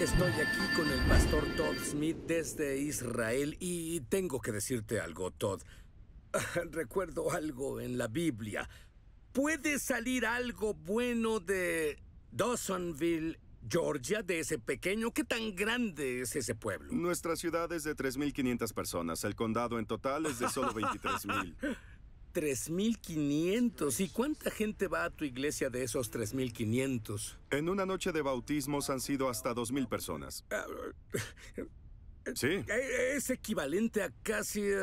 Estoy aquí con el pastor Todd Smith desde Israel y tengo que decirte algo, Todd. Recuerdo algo en la Biblia. ¿Puede salir algo bueno de Dawsonville, Georgia, de ese pequeño? ¿Qué tan grande es ese pueblo? Nuestra ciudad es de 3.500 personas. El condado en total es de solo 23.000. 3.500. ¿Y cuánta gente va a tu iglesia de esos 3.500? En una noche de bautismos han sido hasta 2.000 personas. Ah, sí. Eh, eh, es equivalente a casi eh,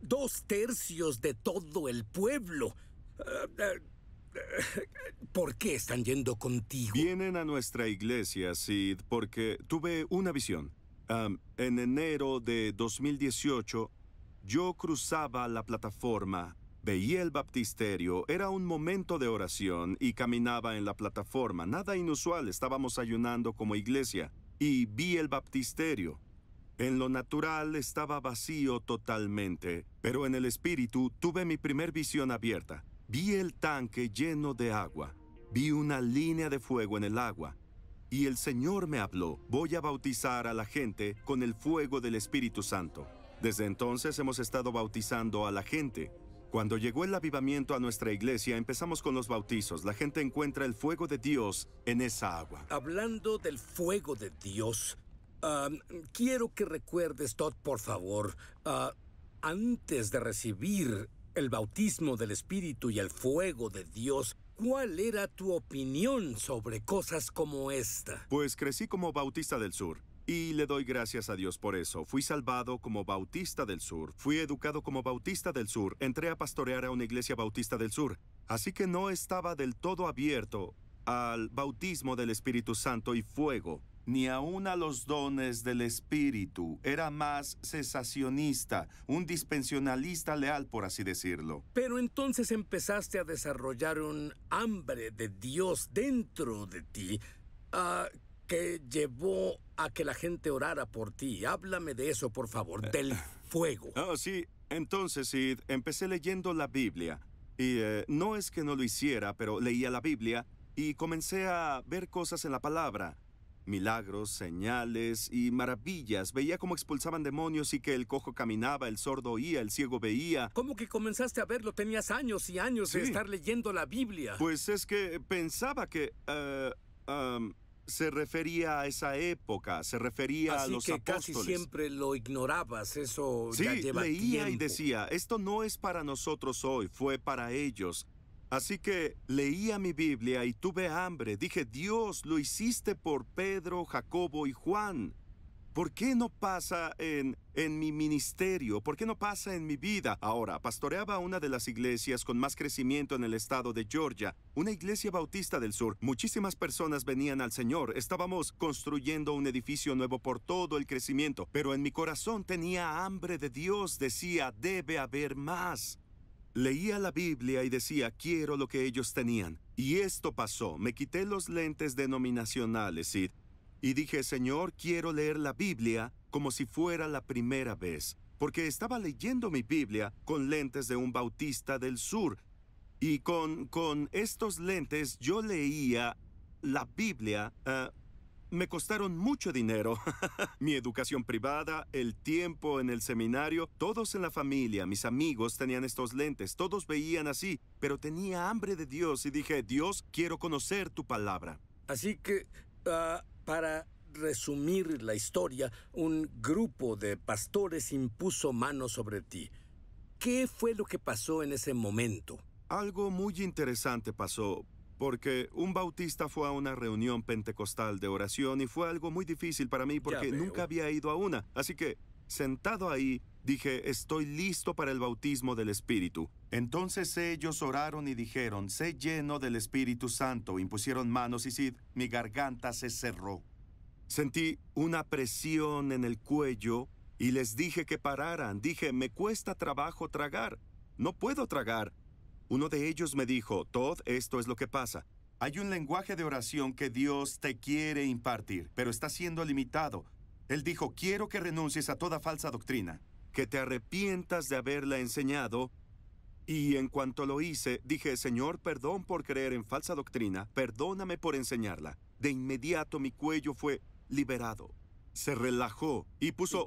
dos tercios de todo el pueblo. Ah, ¿Por qué están yendo contigo? Vienen a nuestra iglesia, Sid, porque tuve una visión. en enero de 2018, yo cruzaba la plataforma Veía el baptisterio, era un momento de oración y caminaba en la plataforma. Nada inusual, estábamos ayunando como iglesia y vi el baptisterio. En lo natural estaba vacío totalmente, pero en el espíritu tuve mi primer visión abierta. Vi el tanque lleno de agua, vi una línea de fuego en el agua. Y el Señor me habló, voy a bautizar a la gente con el fuego del Espíritu Santo. Desde entonces hemos estado bautizando a la gente cuando llegó el avivamiento a nuestra iglesia, empezamos con los bautizos. La gente encuentra el fuego de Dios en esa agua. Hablando del fuego de Dios, quiero que recuerdes, Todd, por favor, ah, antes de recibir el bautismo del Espíritu y el fuego de Dios, ¿cuál era tu opinión sobre cosas como esta? Pues crecí como bautista del sur. Y le doy gracias a Dios por eso. Fui salvado como bautista del sur. Fui educado como bautista del sur. Entré a pastorear a una iglesia bautista del sur. Así que no estaba del todo abierto al bautismo del Espíritu Santo y fuego, ni aún a los dones del Espíritu. Era más cesacionista, un dispensionalista leal, por así decirlo. Pero entonces empezaste a desarrollar un hambre de Dios dentro de ti. Ah, que llevó a que la gente orara por ti. Háblame de eso, por favor, del fuego. Ah, sí. Entonces, Sid, empecé leyendo la Biblia. Y eh, no es que no lo hiciera, pero leía la Biblia y comencé a ver cosas en la palabra. Milagros, señales y maravillas. Veía cómo expulsaban demonios y que el cojo caminaba, el sordo oía, el ciego veía. ¿Cómo que comenzaste a verlo? Tenías años y años de estar leyendo la Biblia. Pues es que pensaba que... Eh, se refería a esa época, se refería a los que Casi siempre lo ignorabas, eso sí, ya leía y decía, esto no es para nosotros hoy, fue para ellos. Así que leía mi Biblia y tuve hambre. Dije, Dios, lo hiciste por Pedro, Jacobo y Juan. ¿Por qué no pasa en, en mi ministerio? ¿Por qué no pasa en mi vida? Ahora, pastoreaba una de las iglesias con más crecimiento en el estado de Georgia, una iglesia bautista del sur. Muchísimas personas venían al Señor. Estábamos construyendo un edificio nuevo por todo el crecimiento, pero en mi corazón tenía hambre de Dios. Decía, debe haber más. Leía la Biblia y decía, quiero lo que ellos tenían. Y esto pasó. Me quité los lentes denominacionales, y y dije, Señor, quiero leer la Biblia como si fuera la primera vez, porque estaba leyendo mi Biblia con lentes de un bautista del sur. Y con, con estos lentes yo leía la Biblia. Ah, me costaron mucho dinero. mi educación privada, el tiempo en el seminario, todos en la familia, mis amigos tenían estos lentes, todos veían así, pero tenía hambre de Dios y dije, Dios, quiero conocer tu palabra. Así que... Ah, para resumir la historia, un grupo de pastores impuso mano sobre ti. ¿Qué fue lo que pasó en ese momento? Algo muy interesante pasó, porque un bautista fue a una reunión pentecostal de oración y fue algo muy difícil para mí porque nunca había ido a una. Así que, sentado ahí, Dije, estoy listo para el bautismo del Espíritu. Entonces ellos oraron y dijeron, sé lleno del Espíritu Santo. Impusieron manos y Sid, mi garganta se cerró. Sentí una presión en el cuello y les dije que pararan. Dije, me cuesta trabajo tragar. No puedo tragar. Uno de ellos me dijo, Todd, esto es lo que pasa. Hay un lenguaje de oración que Dios te quiere impartir, pero está siendo limitado. Él dijo, quiero que renuncies a toda falsa doctrina que te arrepientas de haberla enseñado. Y en cuanto lo hice, dije, Señor, perdón por creer en falsa doctrina, perdóname por enseñarla. De inmediato mi cuello fue liberado. Se relajó y puso,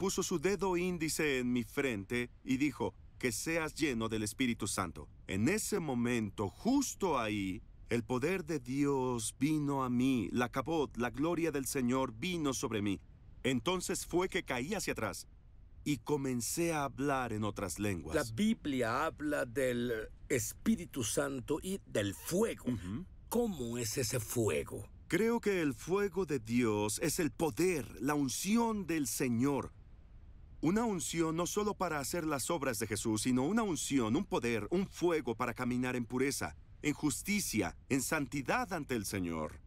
puso su dedo índice en mi frente y dijo, que seas lleno del Espíritu Santo. En ese momento, justo ahí, el poder de Dios vino a mí, la cabot, la gloria del Señor vino sobre mí. Entonces fue que caí hacia atrás y comencé a hablar en otras lenguas. La Biblia habla del Espíritu Santo y del fuego. ¿Cómo es ese fuego? Creo que el fuego de Dios es el poder, la unción del Señor. Una unción no solo para hacer las obras de Jesús, sino una unción, un poder, un fuego para caminar en pureza, en justicia, en santidad ante el Señor.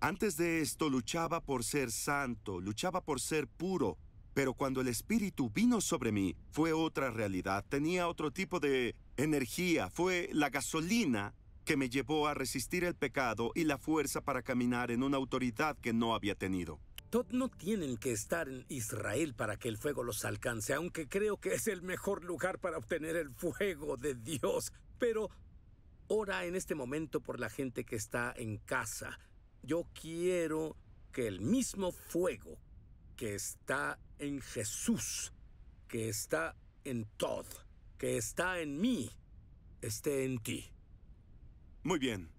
Antes de esto luchaba por ser santo, luchaba por ser puro, pero cuando el Espíritu vino sobre mí, fue otra realidad, tenía otro tipo de energía, fue la gasolina que me llevó a resistir el pecado y la fuerza para caminar en una autoridad que no había tenido. Tod no tienen que estar en Israel para que el fuego los alcance, aunque creo que es el mejor lugar para obtener el fuego de Dios. Pero ora en este momento por la gente que está en casa. Yo quiero que el mismo fuego que está en Jesús, que está en Todd, que está en mí, esté en ti. Muy bien.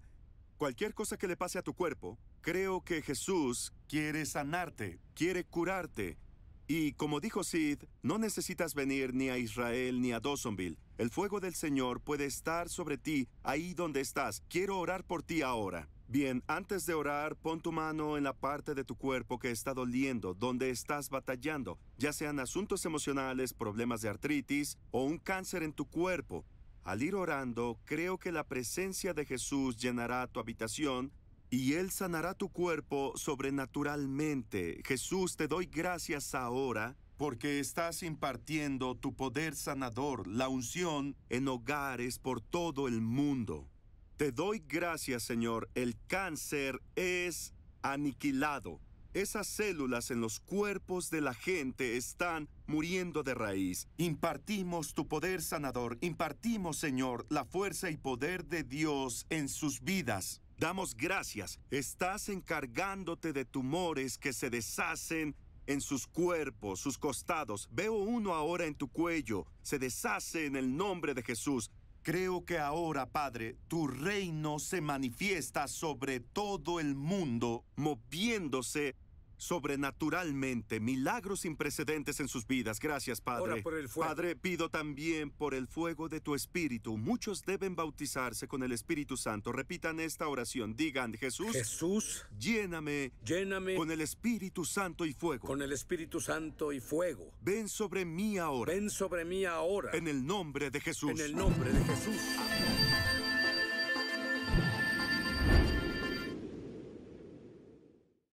Cualquier cosa que le pase a tu cuerpo, creo que Jesús quiere sanarte, quiere curarte. Y como dijo Sid, no necesitas venir ni a Israel ni a Dawsonville. El fuego del Señor puede estar sobre ti ahí donde estás. Quiero orar por ti ahora. Bien, antes de orar, pon tu mano en la parte de tu cuerpo que está doliendo, donde estás batallando, ya sean asuntos emocionales, problemas de artritis o un cáncer en tu cuerpo. Al ir orando, creo que la presencia de Jesús llenará tu habitación y Él sanará tu cuerpo sobrenaturalmente. Jesús, te doy gracias ahora porque estás impartiendo tu poder sanador, la unción, en hogares por todo el mundo. Te doy gracias, Señor, el cáncer es aniquilado. Esas células en los cuerpos de la gente están muriendo de raíz. Impartimos tu poder sanador, impartimos, Señor, la fuerza y poder de Dios en sus vidas. Damos gracias, estás encargándote de tumores que se deshacen en sus cuerpos, sus costados. Veo uno ahora en tu cuello. Se deshace en el nombre de Jesús. Creo que ahora, Padre, tu reino se manifiesta sobre todo el mundo, moviéndose sobrenaturalmente milagros sin precedentes en sus vidas. Gracias, Padre. Padre, pido también por el fuego de tu Espíritu. Muchos deben bautizarse con el Espíritu Santo. Repitan esta oración. Digan, Jesús, Jesús, lléname, lléname con el Espíritu Santo y fuego. Con el Espíritu Santo y fuego. Ven sobre mí ahora. Ven sobre mí ahora. En el nombre de Jesús. En el nombre de Jesús.